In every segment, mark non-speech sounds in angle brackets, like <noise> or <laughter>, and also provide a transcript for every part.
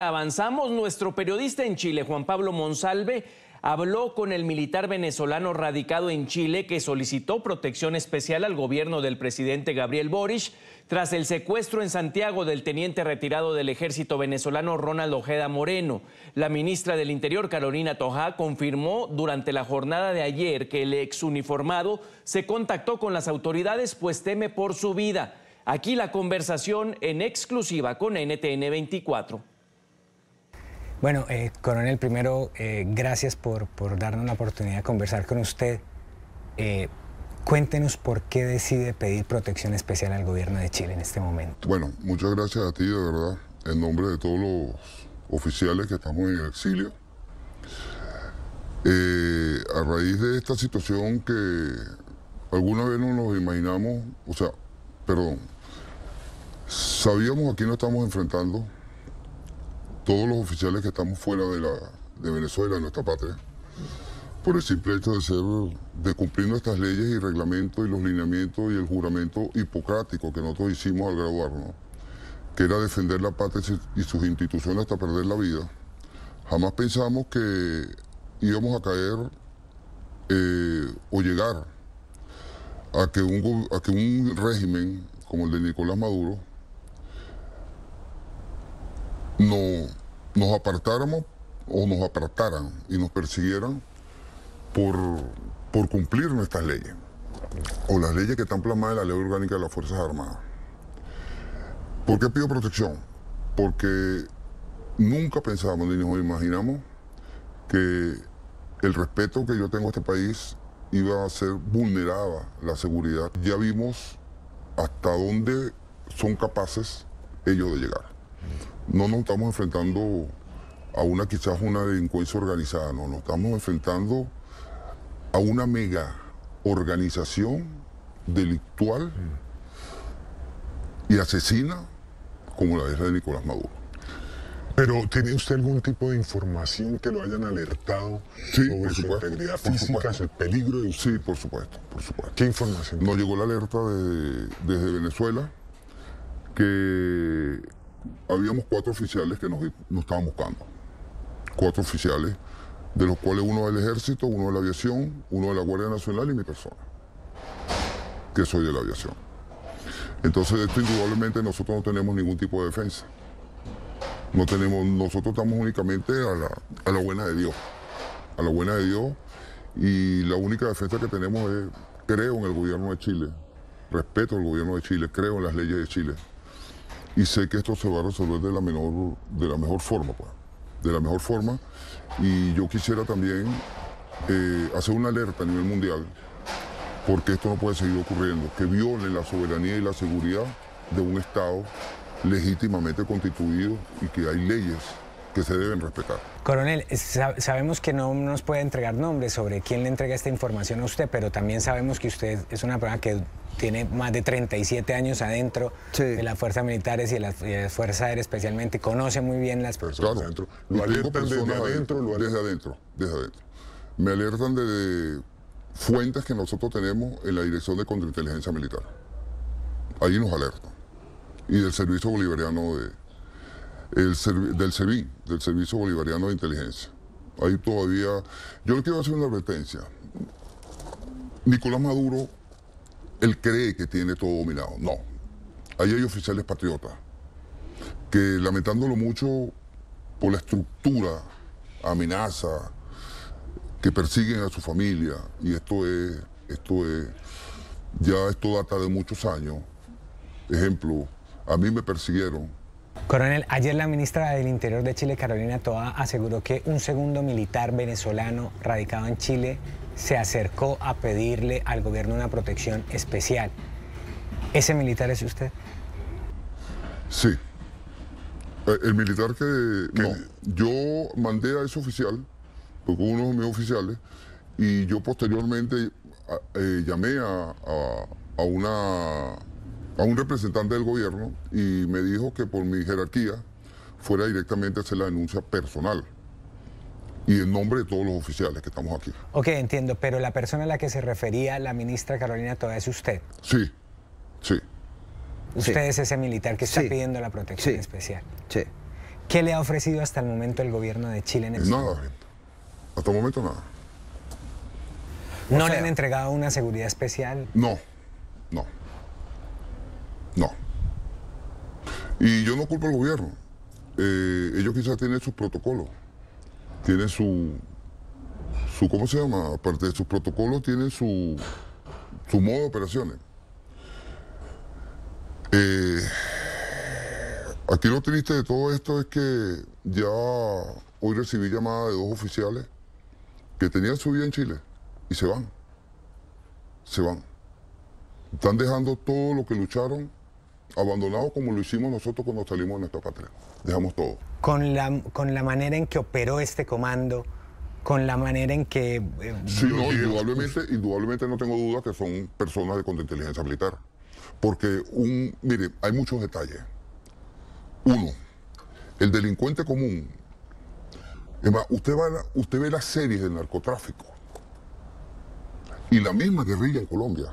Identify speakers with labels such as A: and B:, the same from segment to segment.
A: Avanzamos, nuestro periodista en Chile, Juan Pablo Monsalve, habló con el militar venezolano radicado en Chile que solicitó protección especial al gobierno del presidente Gabriel Boric tras el secuestro en Santiago del teniente retirado del ejército venezolano Ronald Ojeda Moreno. La ministra del Interior, Carolina Toja confirmó durante la jornada de ayer que el exuniformado se contactó con las autoridades pues teme por su vida. Aquí la conversación en exclusiva con NTN 24. Bueno, eh, coronel, primero, eh, gracias por, por, darnos la oportunidad de conversar con usted. Eh, cuéntenos por qué decide pedir protección especial al gobierno de Chile en este momento.
B: Bueno, muchas gracias a ti, de verdad, en nombre de todos los oficiales que estamos en el exilio. a raíz de esta situación que alguna vez no nos imaginamos, o sea, perdón, sabíamos a quién nos estamos enfrentando todos los oficiales que estamos fuera de, la, de Venezuela, de nuestra patria, por el simple hecho de, ser, de cumplir nuestras leyes y reglamentos y los lineamientos y el juramento hipocrático que nosotros hicimos al graduarnos, que era defender la patria y sus instituciones hasta perder la vida, jamás pensamos que íbamos a caer eh, o llegar a que, un, a que un régimen como el de Nicolás Maduro no nos apartáramos o nos apartaran y nos persiguieran por, cumplir nuestras leyes o las leyes que están plasmadas en la ley orgánica de las Fuerzas Armadas. ¿Por qué pido protección? Porque nunca pensábamos ni nos imaginamos que el respeto que yo tengo a este país iba a ser vulnerada la seguridad. Ya vimos hasta dónde son capaces ellos de llegar no nos estamos enfrentando a una quizás una delincuencia organizada, no, nos estamos enfrentando a una mega organización delictual y asesina como la de Nicolás Maduro. Pero ¿tiene usted algún tipo de información que lo hayan alertado sobre su integridad física, el peligro? De... Sí, por supuesto, por supuesto. ¿Qué información? Nos llegó la alerta desde Venezuela que habíamos cuatro oficiales que nos, estaban buscando. Cuatro oficiales, de los cuales uno del ejército, uno de la aviación, uno de la Guardia Nacional y mi persona, que soy de la aviación. Entonces esto indudablemente nosotros no tenemos ningún tipo de defensa. No tenemos, nosotros estamos únicamente a la, a la buena de Dios, a la buena de Dios y la única defensa que tenemos es, creo en el gobierno de Chile, respeto al gobierno de Chile, creo en las leyes de Chile y sé que esto se va a resolver de la, de la mejor forma, de la mejor forma. Y yo quisiera también eh, hacer una alerta a nivel mundial, porque esto no puede seguir ocurriendo, que viole la soberanía y la seguridad de un Estado legítimamente constituido y que hay leyes se deben respetar.
A: Coronel, sabemos que no nos puede entregar nombres sobre quién le entrega esta información a usted, pero también sabemos que usted es una persona que tiene más de 37 años adentro de las fuerzas militares y de las, fuerzas aéreas especialmente, conoce muy bien las personas adentro. Lo alertan desde adentro, lo alertan
B: desde adentro, desde adentro. Me alertan de fuentes que nosotros tenemos en la Dirección de Contrainteligencia Militar. Ahí nos alertan. Y del Servicio Bolivariano de, del del Servicio Bolivariano de Inteligencia. Ahí todavía, yo le quiero hacer una advertencia. Nicolás Maduro, él cree que tiene todo dominado. No. Ahí hay oficiales patriotas que, lamentándolo mucho por la estructura, amenaza, que persiguen a su familia, y esto es, esto es, ya esto data de muchos años. Ejemplo, a mí me persiguieron
A: Coronel, ayer la ministra del Interior de Chile, Carolina Toa, aseguró que un segundo militar venezolano radicado en Chile se acercó a pedirle al gobierno una protección especial. ¿Ese militar es usted?
B: Sí. Eh, el militar que, yo mandé a ese oficial, porque uno de mis oficiales, y yo posteriormente eh, eh, llamé a una a un representante del gobierno y me dijo que por mi jerarquía fuera directamente a hacer la denuncia personal y en nombre de todos los oficiales que estamos aquí.
A: Ok, entiendo, pero la persona a la que se refería la ministra Carolina Toda es usted.
B: Sí, sí. Usted
A: es ese militar que está pidiendo la protección especial. Sí. ¿Qué le ha ofrecido hasta el momento el gobierno de Chile en este Nada,
B: gente. hasta el momento nada.
A: ¿No le han entregado una seguridad especial?
B: No, no. Y yo no culpo al gobierno. Eh, ellos quizás tienen sus protocolos, tienen su, su, ¿cómo se llama? Aparte de sus protocolos, tienen su, su modo de operaciones. Eh, aquí lo triste de todo esto es que ya hoy recibí llamada de dos oficiales que tenían su vida en Chile y se van. Se van. Están dejando todo lo que lucharon abandonados como lo hicimos nosotros cuando salimos de nuestra patria. Dejamos todo.
A: Con la, con la manera en que operó este comando, con la manera en que... Eh, sí, no, indudablemente,
B: indudablemente no tengo duda que son personas de contrainteligencia militar. Porque, un, mire, hay muchos detalles. Uno, el delincuente común. Es más, usted, va usted ve las series de narcotráfico y la misma guerrilla en Colombia.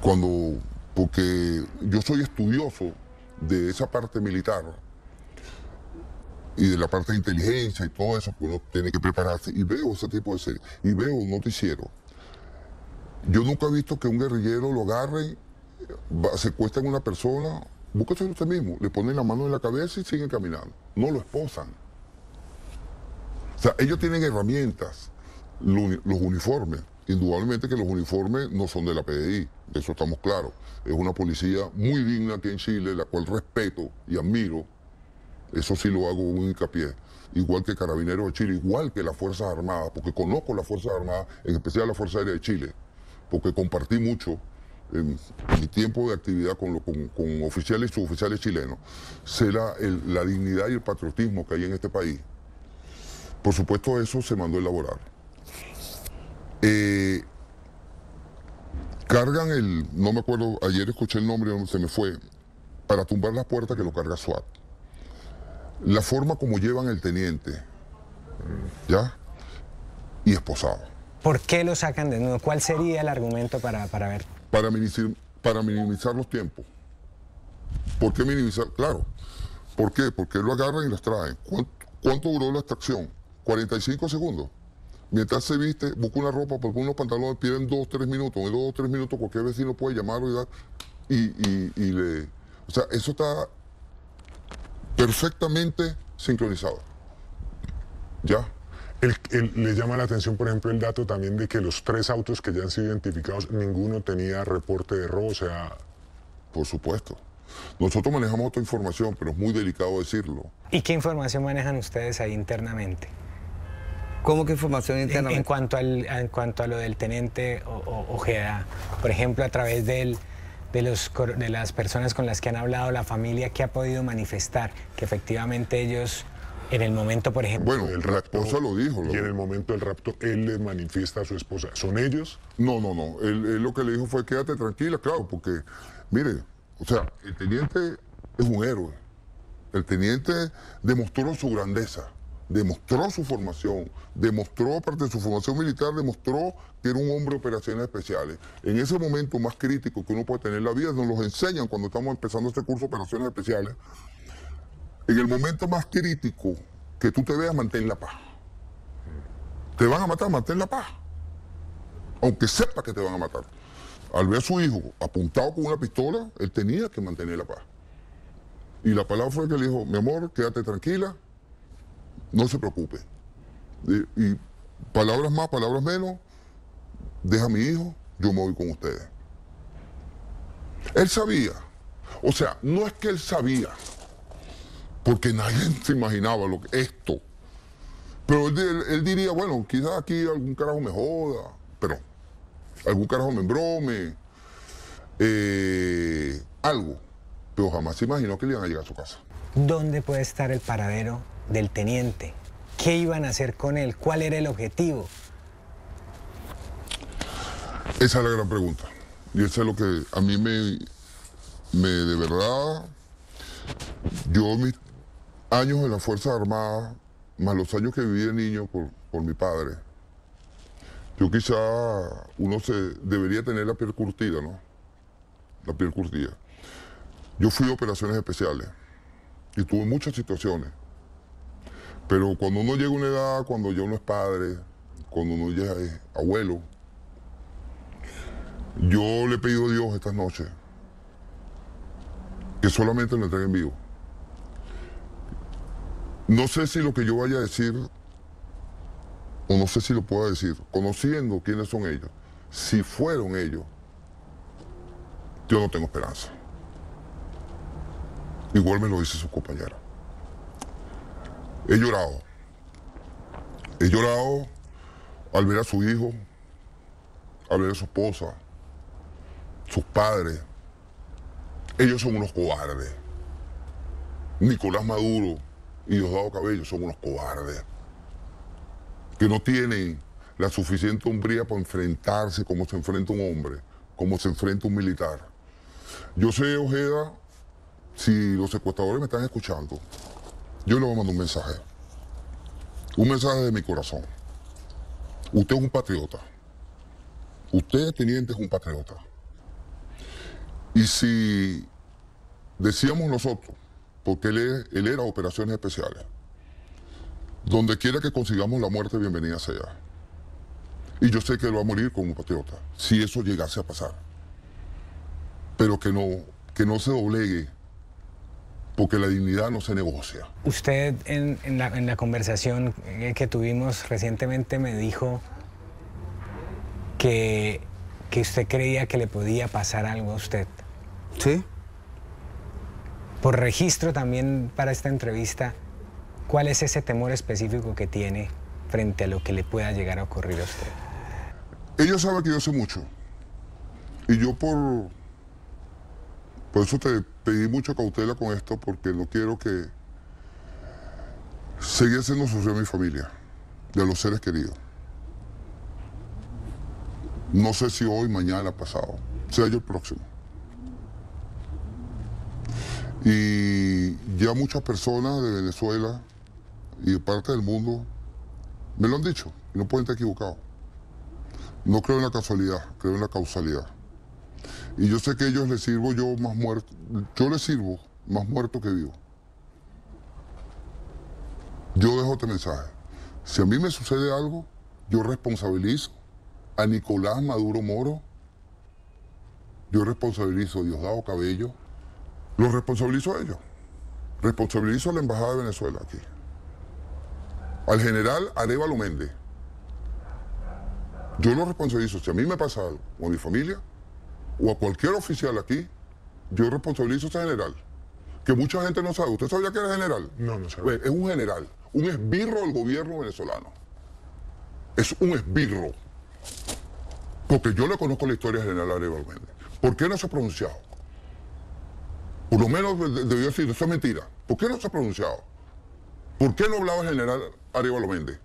B: Cuando porque yo soy estudioso de esa parte militar y de la parte de inteligencia y todo eso, pues uno tiene que prepararse, y veo ese tipo de series, y veo un noticiero. Yo nunca he visto que un guerrillero lo agarre, secuestren a una persona, búsquese usted mismo, le ponen la mano en la cabeza y siguen caminando, no lo esposan. O sea, ellos tienen herramientas, los uniformes, Indudablemente que los uniformes no son de la PDI, de eso estamos claros. Es una policía muy digna aquí en Chile, la cual respeto y admiro. Eso sí lo hago un hincapié. Igual que Carabineros de Chile, igual que las Fuerzas Armadas, porque conozco las Fuerzas Armadas, en especial la Fuerza Aérea de Chile, porque compartí mucho mi tiempo de actividad con, oficiales y suboficiales chilenos, será la, la dignidad y el patriotismo que hay en este país. Por supuesto, eso se mandó a elaborar. Eh, cargan el, no me acuerdo, ayer escuché el nombre, donde se me fue, para tumbar las puertas que lo carga SWAT. La forma como llevan el teniente, ¿ya? Y esposado.
A: ¿Por qué lo sacan de nuevo? ¿Cuál sería el argumento para, para ver?
B: Para minimizar, los tiempos. ¿Por qué minimizar? Claro. ¿Por qué? Porque lo agarran y las traen. cuánto duró la extracción? 45 segundos. Mientras se viste, busca una ropa, porque unos pantalones piden dos, tres minutos. En dos o tres minutos cualquier vecino puede llamarlo y dar. Y, le. O sea, eso está perfectamente sincronizado. ¿Ya? le llama la atención, por ejemplo, el dato también de que los tres autos que ya han sido identificados, ninguno tenía reporte de robo, o sea... Por supuesto. Nosotros manejamos otra información, pero es muy delicado decirlo.
A: ¿Y qué información manejan ustedes ahí internamente? ¿Cómo que información interna? En, cuanto, al, en cuanto a lo del teniente Ojeda, por ejemplo, a través de, los, de las personas con las que han hablado, la familia que ha podido manifestar que efectivamente ellos en el momento, por ejemplo. Bueno,
B: el rapto. Esposa oh. lo dijo. y en el momento del rapto, él le manifiesta a su esposa. ¿Son ellos? No, no, no. él, lo que le dijo fue: quédate tranquila, claro, porque, mire, o sea, el teniente es un héroe. El teniente demostró su grandeza demostró su formación, demostró, parte de su formación militar, demostró que era un hombre de operaciones especiales. En ese momento más crítico que uno puede tener en la vida, nos los enseñan cuando estamos empezando este curso de operaciones especiales. En el momento más crítico que tú te veas, mantén la paz. Te van a matar, mantén la paz. Aunque sepa que te van a matar. Al ver a su hijo apuntado con una pistola, él tenía que mantener la paz. Y la palabra fue que le dijo, mi amor, quédate tranquila, no se preocupe. Y, palabras más, palabras menos, deja a mi hijo, yo me voy con ustedes. Él sabía, o sea, no es que él sabía, porque nadie <laughs> se imaginaba lo esto. Pero él, diría, bueno, quizás aquí algún carajo me joda, pero algún carajo me embrome, eh, algo. Pero jamás se imaginó que le iban a llegar a su casa.
A: ¿Dónde puede estar el paradero del teniente? ¿Qué iban a hacer con él? ¿Cuál era el objetivo?
B: Esa es la gran pregunta. Y eso es lo que a mí me, me de verdad, yo mis años en la Fuerza Armada, más los años que viví de niño por, mi padre, yo quizá uno se debería tener la piel curtida, ¿no? La piel curtida. Yo fui a operaciones especiales y tuve muchas situaciones. Pero cuando uno llega a una edad, cuando yo no es padre, cuando uno ya es abuelo, yo le he pedido a Dios estas noches que solamente lo entreguen vivo. No sé si lo que yo vaya a decir, o no sé si lo pueda decir, conociendo quiénes son ellos, si fueron ellos, yo no tengo esperanza. Igual me lo dice su compañero. He llorado. He llorado al ver a su hijo, al ver a su esposa, sus padres. Ellos son unos cobardes. Nicolás Maduro y Diosdado Cabello son unos cobardes que no tienen la suficiente hombría para enfrentarse como se enfrenta un hombre, como se enfrenta un militar. Yo sé, Ojeda, si los secuestradores me están escuchando, yo le voy a mandar un mensaje. Un mensaje de mi corazón. Usted es un patriota. Usted, teniente, es un patriota. Y si decíamos nosotros, porque él, él era operaciones especiales, donde quiera que consigamos la muerte, bienvenida sea. Y yo sé que él va a morir como un patriota, si eso llegase a pasar. Pero que no, que no se doblegue porque la dignidad no se negocia.
A: Usted en, la, conversación eh, que tuvimos recientemente me dijo que, usted creía que le podía pasar algo a usted. Sí. Por registro también para esta entrevista, ¿cuál es ese temor específico que tiene frente a lo que le pueda llegar a ocurrir a usted?
B: Ella sabe que yo sé mucho. Y yo por... Por eso te pedí mucha cautela con esto porque no quiero que seguir siendo sufrir a mi familia, de los seres queridos. No sé si hoy, mañana, pasado, sea yo el próximo. Y ya muchas personas de Venezuela y de parte del mundo me lo han dicho, y no pueden estar equivocados. No creo en la casualidad, creo en la causalidad. Y yo sé que a ellos les sirvo yo más muerto, yo les sirvo más muerto que vivo. Yo dejo este mensaje. Si a mí me sucede algo, yo responsabilizo a Nicolás Maduro Moro, yo responsabilizo a Diosdado Cabello, ...lo responsabilizo a ellos, responsabilizo a la Embajada de Venezuela aquí, al general Arevalo Méndez. Yo lo responsabilizo, si a mí me pasa algo o a mi familia, o a cualquier oficial aquí, yo responsabilizo a ese general. Que mucha gente no sabe. ¿Usted sabía que era general? No, no sabía. Es un general, un esbirro del gobierno venezolano. Es un esbirro. Porque yo le conozco la historia general Aníbal Méndez. ¿Por qué no se ha pronunciado? Por lo menos debió decir, eso es mentira. ¿Por qué no se ha pronunciado? ¿Por qué no hablaba el general Arevalo Méndez?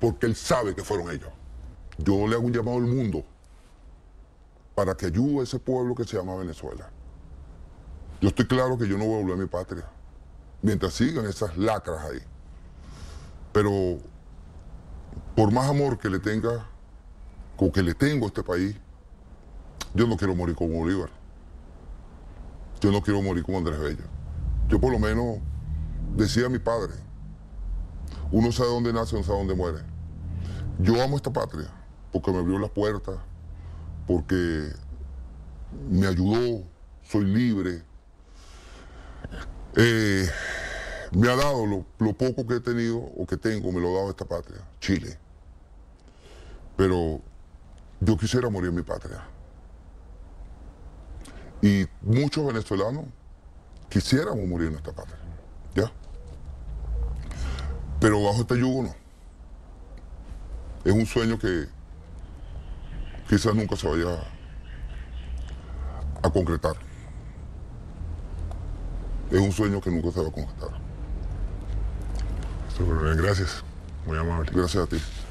B: Porque él sabe que fueron ellos. Yo le hago un llamado al mundo para que ayude a ese pueblo que se llama Venezuela. Yo estoy claro que yo no voy a volver a mi patria, mientras sigan esas lacras ahí. Pero por más amor que le tenga, o que le tengo a este país, yo no quiero morir como Bolívar. Yo no quiero morir como Andrés Bello. Yo por lo menos decía a mi padre, uno sabe dónde nace, uno sabe dónde muere. Yo amo esta patria porque me abrió las puertas, porque me ayudó, soy libre, eh, me ha dado lo, poco que he tenido o que tengo, me lo ha dado esta patria, Chile. Pero yo quisiera morir en mi patria. Y muchos venezolanos quisiéramos morir en nuestra patria, ¿ya? Pero bajo este yugo no. Es un sueño que, quizás nunca se vaya a concretar. Es un sueño que nunca se va a concretar. Gracias. Muy amable. Gracias a ti.